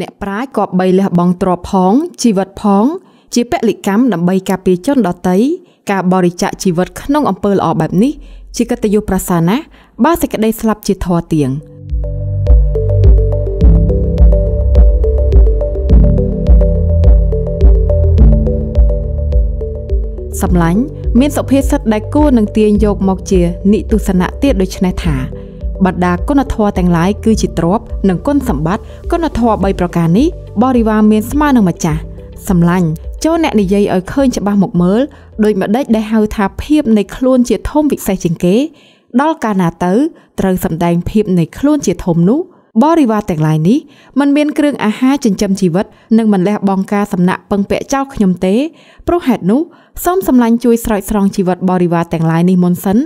អ្នកប្រាជ្ញគប្បីលះបង់ទ្រព្យផង ជីវិតផង ជាពលិកម្មដើម្បីការពារជនដទៃការបរិច្ចាគជីវិតក្នុងអំពើល្អបែបនេះជាកតញ្ញូប្រសាណាបើសេចក្តីស្លាប់ជាធរទៀងសម្លាញ់មានសុភាសិតដែលគួរនឹងទាញយកមកជានិទុសនៈទៀតដូចនេះថាបណ្ដាគុណធម៌ទាំងឡាយគឺជាទ្រព្យនិងគុណសម្បត្តិគុណធម៌3ប្រការនេះ បរិវារមានស្មើនឹងម្ចាស់សម្លាញ់ចូលអ្នកនិយាយឲ្យឃើញច្បាស់មកមើលដោយម្ដេចដែលហៅថាភាពនៃខ្លួនជាធំវិសេសជាងគេ ដល់កាលណាទៅ ត្រូវសម្ដែងភាពនៃខ្លួនជាធំនោះបរិវារទាំងឡាយនេះมันមានគ្រឿងអាហារចិញ្ចឹមជីវិត និងមិនលះបង់ការសំណាក់ពឹងពាក់ចោលខ្ញុំទេព្រោះហេតុនោះសូមសម្លាញ់ជួយស្រោចស្រង់ជីវិតបរិវារទាំងឡាយនេះមុនសិន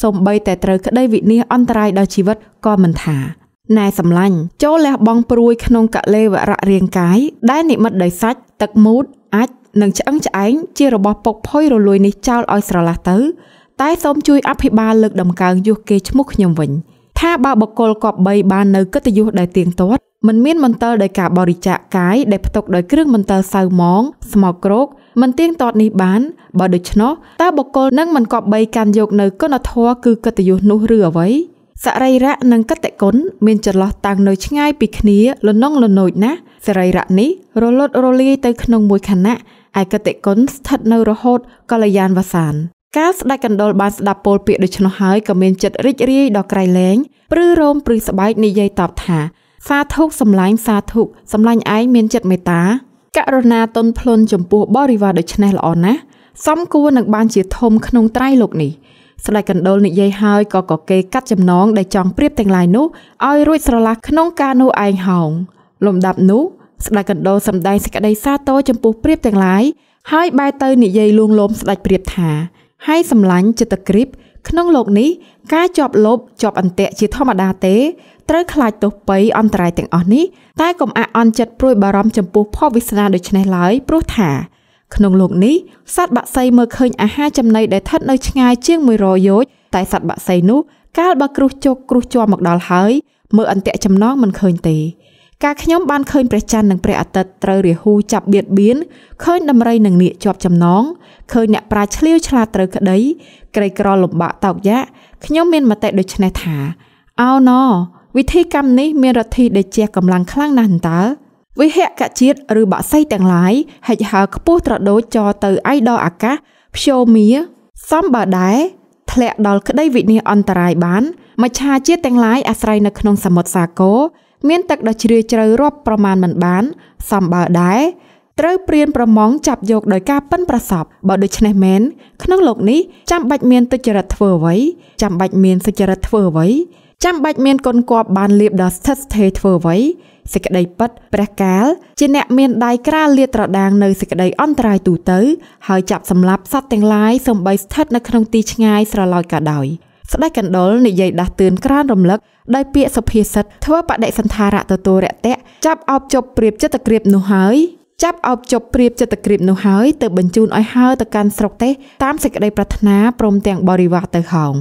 សូមបីតែត្រូវក្តីវិនាសអន្តរាយដល់ជីវិតក៏មិនថាណែសម្លាញ់ចូលលះបង់ព្រួយក្នុងកលេវរៈរាងកាយដែលនិមិត្តដោយសាច់ទឹកមូតអាចនិងឆ្អឹងឆ្អែងជារបស់ពុកផុយរលួយនេះចោលឲ្យស្រឡះទៅតែសូមជួយអភិបាលលើកដំកើងយុះគេឈ្មោះខ្ញុំវិញ។ថាបើបកគលគប្បីបាននៅកិត្តិយសដែលទៀងទាត់មិនមានមន្ទិលដោយការបរិច្ចាគកាយដែលផ្ទុកដោយគ្រឿងមន្ទិលសៅមងស្មោកគ្រោកមិនទៀងទាត់នេះបានបើដូច្នោះតើបកគលនឹងមិនគប្បីកាន់យកនៅគុណធម៌គឺកិត្តិយសនោះឬអ្វីសរីរៈនិងកតិគុណមានចន្លោះតាំងនៅ ឆ្ងាយពីគ្នា លនងលនោចណាស់សរីរៈនេះរលត់រលាយទៅក្នុងមួយខណៈឯកតិគុណស្ថិតនៅរហូតកល្យានវសានកាលស្ដេចកណ្ដុលបានស្ដាប់ពោលពាក្យដូច្នោះហើយក៏មានចិត្តរីករាយដល់ក្រៃលែងព្រឺរោមព្រឺស្បែកនិយាយតបថា សាធុសម្លាញ់សាធុសម្លាញ់ឯងមានចិត្តមេត្តា ករុណាទន់ភ្លន់ចំពោះបរិវារដូច្នេះល្អណាស់សំគួរនឹងបានជាធំក្នុងត្រៃលោកនេះស្ដេចកណ្ដុលនិយាយហើយក៏កកេរកាត់ចំណងដែលចង់ព្រៀបទាំងឡាយនោះឲ្យរួចស្រឡះក្នុងការនោះឯងហោងលំដាប់នោះ ស្ដេចកណ្ដុលសម្ដែងសេចក្តីសាទរចំពោះព្រៀបទាំងឡាយហើយបែរទៅនិយាយលួងលោមស្ដេចព្រៀបថាហើយសម្លាញ់ចិត្តក្រិបក្នុងលោកនេះការជាប់លប់ជាប់អន្ទាក់ជាធម្មតាទេត្រូវខ្លាចទោសពៃអន្តរាយទាំងអស់នេះតែកុំអាក់អន់ចិត្តព្រួយបារម្ភចំពោះផលវិស្នាដូច្នេះឡើយព្រោះថា ក្នុងលោកនេះសត្វបក្សីមើលឃើញអាហារចំណីដែលស្ថិតនៅឆ្ងាយជាង100យោជន៍តែសត្វបក្សីនោះកាលបើគ្រោះជោគគ្រោះជាប់មកដល់ហើយមើលអន្ទាក់ចំណងមិនឃើញទេការខ្ញុំបានឃើញព្រះច័ន្ទនិងព្រះអាទិត្យត្រូវរាហូចាប់បៀតបៀនឃើញដំរីនិងនាគជាប់ចំណងឃើញអ្នកប្រាជ្ញឆ្លៀវឆ្លាតត្រូវក្តីក្រីក្រលំបាកតោកយ៉ាក់ខ្ញុំមានមតិដូច្នេះថាអោណវិធីកម្មនេះមានរទ្ធីដែលជាកម្លាំងខ្លាំងណាស់តើវិហកជាតិឬបក្សីទាំងឡាយហិចហើខ្ពស់ត្រដោចចទៅអៃដលអាកាសភ្យោមាសំបើដែរធ្លាក់ដល់ក្តីវិនាសអន្តរាយបានមច្ឆាជាតិទាំងឡាយអាស្រ័យនៅក្នុងសមុទ្រសាគរមានទឹកដ៏ជ្រាលជ្រៅរាប់ប្រមាណមិនបានសំបើដែរត្រូវព្រានប្រមងចាប់យកដោយការប៉ិនប្រសប់បើដូច្នេះមែនក្នុងលោកនេះចាំបាច់មានទុច្ចរិតធ្វើអ្វីចាំបាច់មានសុចរិតធ្វើអ្វីចាំបាច់មានគុណគប់បានលៀបដល់ស្ថិតស្ថេរធ្វើអ្វីសេចក្តីពិតព្រះកាលជាអ្នកមានដៃក្រាលលាតត្រដាងនៅសេចក្តីអន្តរាយទូទៅ ហើយចាប់សម្លាប់សត្វទាំងឡាយសម្បីស្ថិតនៅក្នុងទីឆ្ងាយស្រឡោចក៏ដោយស្ដេចកណ្ដុលនិយាយដាស់តឿនក្រានរំលឹកដោយពាក្យសុភាសិត ធ្វើបដិសន្ធារៈទទួលរតៈចាប់អោបជប់ព្រៀបចិត្តក្រៀបនោះហើយចាប់អោបជប់ព្រៀបចិត្តក្រៀបនោះហើយទៅបញ្ជូនឲ្យហើរទៅកាន់ស្រុកទេសតាមសេចក្តីប្រាថ្នាព្រមទាំងបរិវារទៅហោង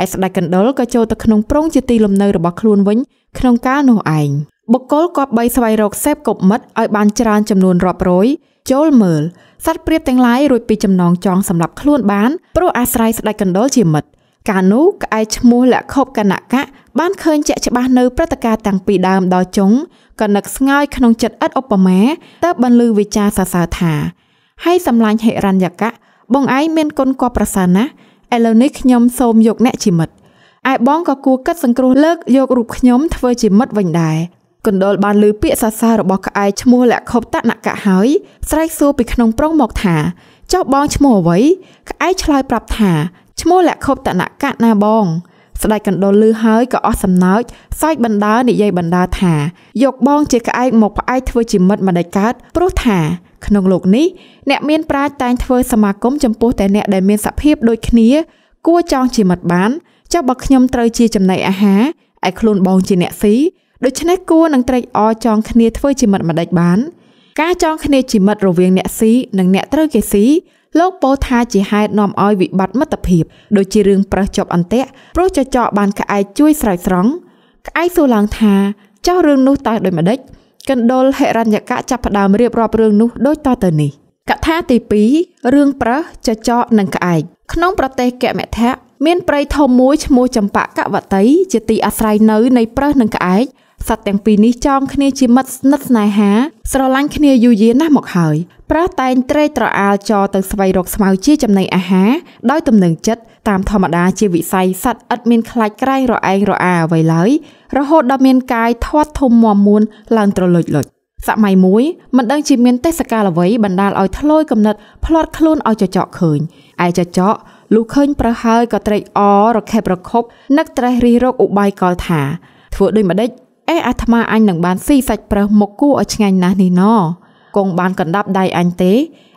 ឯស្ដេចកណ្ដុលក៏ចូលទៅក្នុងប្រុងជាទីលំនៅរបស់ខ្លួនវិញក្នុងកាលនោះឯងបុគ្គលគប្បីស្វែងរកសេពគប់មិត្តឲ្យបានច្រើនចំនួនរាប់រយចូលមើលសត្វព្រាបទាំងឡាយរួចពីចំណងចងសម្រាប់ខ្លួនបានព្រោះអាស្រ័យស្ដេចកណ្ដុលជាមិត្តកាលនោះក្អែកឈ្មោះលក្ខបកណកៈបានឃើញជាក់ច្បាស់នៅព្រឹត្តិការណ៍ទាំងពីរដើមដល់ចុងក៏នឹកស្ងើយក្នុងចិត្តឥតឧបមាតើបន្លឺវិចារសរសើរថាហើយសម្លាញ់ហិរញ្ញកៈបងឯងមានគុណគបប្រសើរណាស់ឥឡូវនេះខ្ញុំសូមយកអ្នកជាមិត្តឯបងក៏គួរគិតសង្គ្រោះលើកយករូបខ្ញុំធ្វើជាមិត្តវិញដែរកណ្ដុលបានលើពាក្យសរសើររបស់ក្អែកឈ្មោះលក្ខុបតនកៈហើយស្រែកសួរពីក្នុងប្រុងមកថាចុះបងឈ្មោះអ្វីក្អែកឆ្លើយប្រាប់ថាឈ្មោះលក្ខុបតនកៈណាបង ស្ដេចកណ្ដុលឮហើយក៏អស់សំណើចសើចបណ្ដើនិយាយបណ្ដើថាយកបងជាក្អែកមកផ្អែកធ្វើជាមិត្តម្ដេចកើតព្រោះថាក្នុងលោកនេះអ្នកមានប្រាជ្ញតែងធ្វើសមាគមចំពោះតែអ្នកដែលមានសភាពដូចគ្នា គួរចង់ជាមិត្តបានចុះបើខ្ញុំត្រូវជាចំណីអាហារឯខ្លួនបងជាអ្នកស៊ីដូច្នេះគួរនឹងត្រេកអរចង់គ្នាធ្វើជាមិត្តម្ដេចបាន ការចង់គ្នាជាមិត្តរវាងអ្នកស៊ីនិងអ្នកត្រូវគេស៊ីលោកពោលថាជាហេតុនាំឲ្យវិបត្តិមិត្តភាពដូចជារឿងប្រឹសជាប់អន្ទាក់ព្រោះចចកបាន ក្អែកជួយស្រោចស្រង់ក្អែកសួរឡើងថាចោះរឿងនោះតើដូចម្ដេចកណ្ដុលហិរញ្ញកៈចាប់ផ្ដើមរៀបរាប់រឿងនោះដូចតទៅនេះកថាទី2រឿងប្រឹសចចកនិងក្អែកក្នុងប្រទេសកមធៈមានព្រៃធំមួយឈ្មោះចម្បកវតី ជាទីអាស្រ័យនៅនៃប្រឹសនិងក្អែកសត្វទាំងពីរនេះចងគ្នាជាមិត្តស្និទ្ធស្នេហា ស្រឡាញ់គ្នាយូរយារណាស់មកហើយ ប្រើតែងត្រេកត្រអាលចោទៅស្វែងរកស្មៅជាចំណីអាហារដោយទំនឹងចិត្តតាមធម្មតាជាវិស័យសត្វឥតមានខ្លាចក្រែងរអែងរអាអ្វីឡើយរហូតដល់មានកាយធាត់ធំមាំមួនឡើងត្រលុចលុចសម័យមួយមិនដឹងជាមានទេសកាលអ្វីបណ្ដាលឲ្យធ្លោយកំណត់ផ្លាត់ខ្លួនឲ្យចចកឃើញឯចចកលុះឃើញប្រហើយក៏ត្រេកអររខិបរខប់នឹកត្រេះរិះរោគឧបាយកលថា ធ្វើដូចម្ដេចអេអាត្មាអញនឹងបានស៊ីសាច់ប្រើសមកគូឲ្យឆ្ងាញ់ណាស់នេះណគង់បានកណ្ដាប់ដៃអញទេ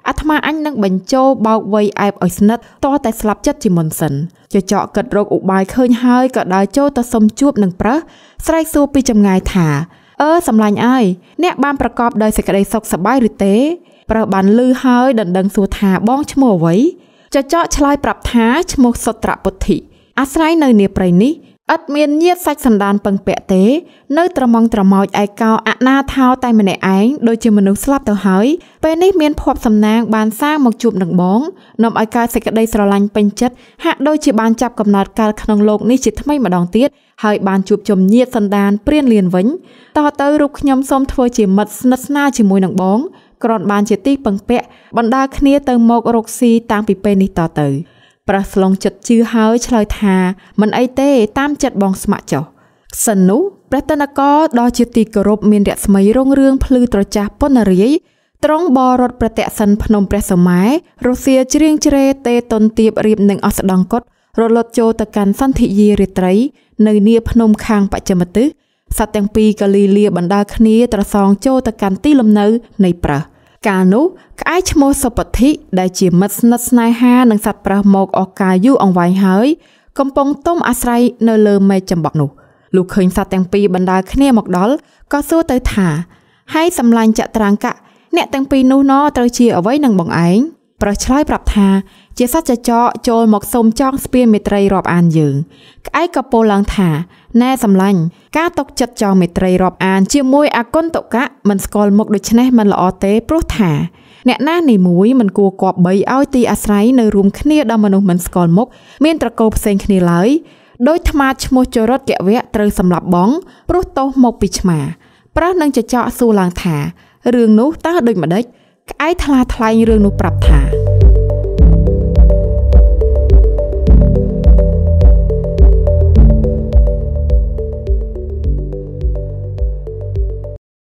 អាត្មាអញនឹងបញ្ចោបោកវ័យអែបឲ្យស្និទ្ធតតែស្លាប់ចិត្តជាមុនសិនជចកគិតរោគឧបាយឃើញហើយក៏ដើរចូលទៅសុំជួបនឹងប្រើសស្រែកសួរពីចម្ងាយថាអើសម្លាញ់អើយអ្នកបានប្រកបដោយសេចក្តីសុខសប្បាយឬទេប្រើសបានលឺហើយដណ្ដឹងសួរថាបងឈ្មោះអ្វីចចកឆ្លើយប្រាប់ថាឈ្មោះសុត្រពុទ្ធិអាស្រ័យនៅនាព្រៃនេះឥតមានញាតសាច់សន្តានពឹងពាក់ទេ នៅត្រមងត្រមោចឯកោអនាថោតែម្នាក់ឯងដូចជាមនុស្សស្លាប់ទៅហើយពេលនេះមានភ័ព្វសំណាងបានសាងមកជួបនឹងបងនាំឲ្យកើតសេចក្តីស្រឡាញ់ពេញចិត្តហាក់ដូចជាបានចាប់កំណត់កាលក្នុងលោកនេះជាថ្មីម្ដងទៀតហើយបានជួបជុំញាតសន្តានព្រានលៀនវិញតទៅរូបខ្ញុំសូមធ្វើជាមិត្តស្និទ្ធស្នាលជាមួយនឹងបងគ្រាន់បានជាទីពឹងពាក់បណ្ដាគ្នាទៅមករកស៊ីតាំងពីពេលនេះតទៅព្រះស្លងចិត្តជឿហើយឆ្លើយថាមិនអីទេតាមចិត្តបងស្ម័គ្រចុះក្សិននោះព្រះតនកដ៏ជាទីគោរពមានរស្មីរុងរឿងភ្លឺត្រចះពណ្ណរាយត្រង់បរតប្រតិសិនភ្នំព្រះសម័យរុស្ស៊ីជ្រៀងជ្រេទេតុនទៀបរៀបនឹងអស្ដង្គតរលត់ចូលទៅកាន់សន្ធិយារាត្រី នៅនីភ្នំ ខាងបច្ចិមទិសសត្វទាំងពីរក៏លីលាបណ្ដើគ្នាត្រសងចូលទៅកាន់ទីលំនៅនៃប្រះ។កាលនោះក្អែកឈ្មោះសុពធិដែលជាមិត្តស្និទ្ធស្នេហានឹងសត្វប្រើសមកអស់កាយយូរអង្វែងហើយ កំពុងទុំអាស្រ័យនៅលើមេចំបក់នោះលុះឃើញសត្វទាំងពីរបណ្ដើរគ្នាមកដល់ក៏សួរទៅថាហើយសម្លាញ់ចត្រាង្គៈអ្នកទាំងពីរនោះណត្រូវជាអ្វីនឹងបងឯងប្រុសឆ្លើយប្រាប់ថាជាសច្ចចរចូលមកសុំចងស្ពានមេត្រីរាប់អានយើងក្អែកក៏ពោលឡើងថាណែសម្លាញ់ការຕົកចិត្តចងមេត្រីរាប់អានជាមួយអគុណតុកៈមិនស្គាល់មុខដូច្នេះមិនល្អទេព្រោះថាអ្នកណានីមួយមិនគួរគប្បីឲ្យទីអាស្រ័យនៅរួមគ្នាដល់មនុស្សមិនស្គាល់មុខមានត្រកូលផ្សេងគ្នាឡើយដោយថ្មឈ្មោះចរិតកវៈត្រូវសម្លាប់បងព្រោះទោសមកពីឆ្មាប្រុសនឹងចចកសួរឡើងថារឿងនោះតើដូចម្ដេចក្អែកថ្លាថ្លែងរឿងនោះប្រាប់ថា